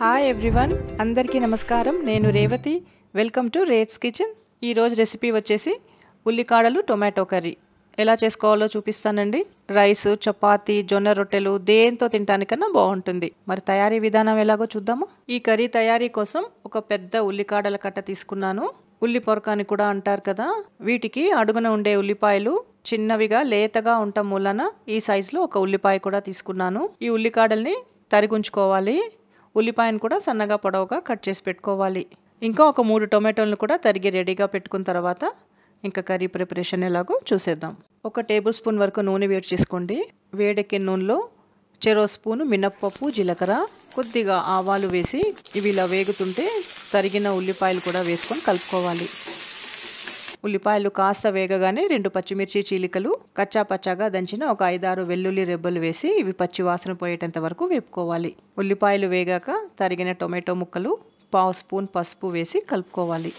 hi everyone అందరికీ నమస్కారం నేను Revathi welcome to rates kitchen ఈరోజు రెసిపీ వచ్చేసి ఉల్లికాడలు టొమాటో కర్రీ ఎలా చేసుకోవాలో చూపిస్తానండి రైస్ చపాతి జొన్న రొట్టెలు దేంతో తినటానికన్నా బాగుంటుంది మరి తయారీ విధానం ఎలాగో చూద్దాము ఈ కర్రీ తయారీ కోసం ఒక పెద్ద ఉల్లికాడల కట్ట తీసుకున్నాను ఉల్లి పొరకాని కూడా అంటారు కదా వీటికి అడుగున ఉండే ఉల్లిపాయలు చిన్నవిగా లేతగా ఉండటం మూలన ఈ సైజులో ఒక ఉల్లిపాయ కూడా తీసుకున్నాను ఈ ఉల్లికాడల్ని తరిగుంచుకోవాలి ఉల్లిపాయను కూడా సన్నగా పొడవుగా కట్ చేసి పెట్టుకోవాలి ఇంకా ఒక మూడు టొమాటోలను కూడా తరిగి రెడీగా పెట్టుకున్న తర్వాత ఇంకా కర్రీ ప్రిపరేషన్ ఎలాగో చూసేద్దాం ఒక టేబుల్ స్పూన్ వరకు నూనె వేడి చేసుకోండి వేడెక్కిన నూనెలో చెరో స్పూను మినప్పప్పు జీలకర్ర కొద్దిగా ఆవాలు వేసి ఇవి ఇలా వేగుతుంటే తరిగిన ఉల్లిపాయలు కూడా వేసుకొని కలుపుకోవాలి ఉల్లిపాయలు కాస్త వేగగానే రెండు పచ్చిమిర్చి చీలికలు కచ్చా పచ్చాగా దంచిన ఒక ఐదారు వెల్లుల్లి రెబ్బలు వేసి ఇవి పచ్చి వాసన పోయేటంత వరకు వేపుకోవాలి ఉల్లిపాయలు వేగాక తరిగిన టొమాటో ముక్కలు పావు స్పూన్ పసుపు వేసి కలుపుకోవాలి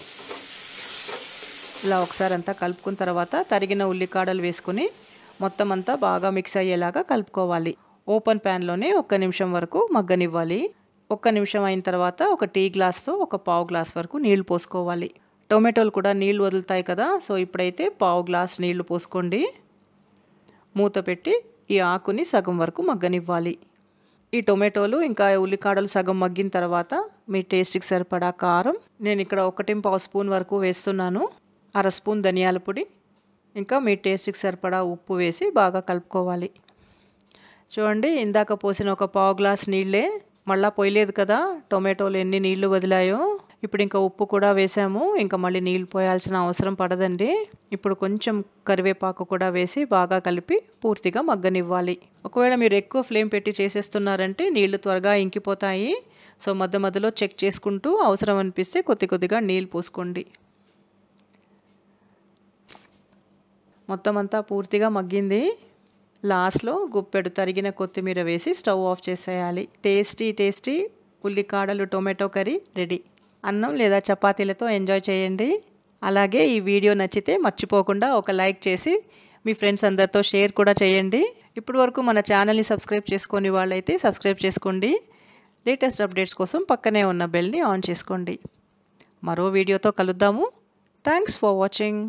ఇలా ఒకసారి అంతా కలుపుకున్న తర్వాత తరిగిన ఉల్లికాడలు వేసుకుని మొత్తం అంతా బాగా మిక్స్ అయ్యేలాగా కలుపుకోవాలి ఓపెన్ ప్యాన్లోనే ఒక్క నిమిషం వరకు మగ్గనివ్వాలి ఒక్క నిమిషం అయిన తర్వాత ఒక టీ గ్లాస్తో ఒక పావు గ్లాస్ వరకు నీళ్లు పోసుకోవాలి టొమాటోలు కూడా నీళ్ళు వదులుతాయి కదా సో ఇప్పుడైతే పావు గ్లాస్ నీళ్లు పోసుకోండి మూత పెట్టి ఈ ఆకుని సగం వరకు మగ్గనివ్వాలి ఈ టొమాటోలు ఇంకా ఉల్లికాడలు సగం మగ్గిన తర్వాత మీ టేస్ట్కి సరిపడా కారం నేను ఇక్కడ ఒకటి పావు స్పూన్ వరకు వేస్తున్నాను అర స్పూన్ ధనియాల పొడి ఇంకా మీ టేస్ట్కి సరిపడా ఉప్పు వేసి బాగా కలుపుకోవాలి చూడండి ఇందాక పోసిన ఒక పావు గ్లాస్ నీళ్ళే మళ్ళా పోయలేదు కదా టొమాటోలు ఎన్ని నీళ్లు వదిలాయో ఇప్పుడు ఇంకా ఉప్పు కూడా వేసాము ఇంకా మళ్ళీ నీళ్ళు పోయాల్సిన అవసరం పడదండి ఇప్పుడు కొంచెం కరివేపాకు కూడా వేసి బాగా కలిపి పూర్తిగా మగ్గనివ్వాలి ఒకవేళ మీరు ఎక్కువ ఫ్లేమ్ పెట్టి చేసేస్తున్నారంటే నీళ్లు త్వరగా ఇంకిపోతాయి సో మధ్య మధ్యలో చెక్ చేసుకుంటూ అవసరం అనిపిస్తే కొద్ది కొద్దిగా నీళ్ళు పోసుకోండి మొత్తం అంతా పూర్తిగా మగ్గింది లాస్ట్లో గుప్పెడు తరిగిన కొత్తిమీర వేసి స్టవ్ ఆఫ్ చేసేయాలి టేస్టీ టేస్టీ ఉల్లికాడలు టొమాటో కర్రీ రెడీ అన్నం లేదా చపాతీలతో ఎంజాయ్ చేయండి అలాగే ఈ వీడియో నచ్చితే మర్చిపోకుండా ఒక లైక్ చేసి మీ ఫ్రెండ్స్ అందరితో షేర్ కూడా చేయండి ఇప్పటి వరకు మన ఛానల్ని సబ్స్క్రైబ్ చేసుకుని వాళ్ళైతే సబ్స్క్రైబ్ చేసుకోండి లేటెస్ట్ అప్డేట్స్ కోసం పక్కనే ఉన్న బెల్ని ఆన్ చేసుకోండి మరో వీడియోతో కలుద్దాము థ్యాంక్స్ ఫర్ వాచింగ్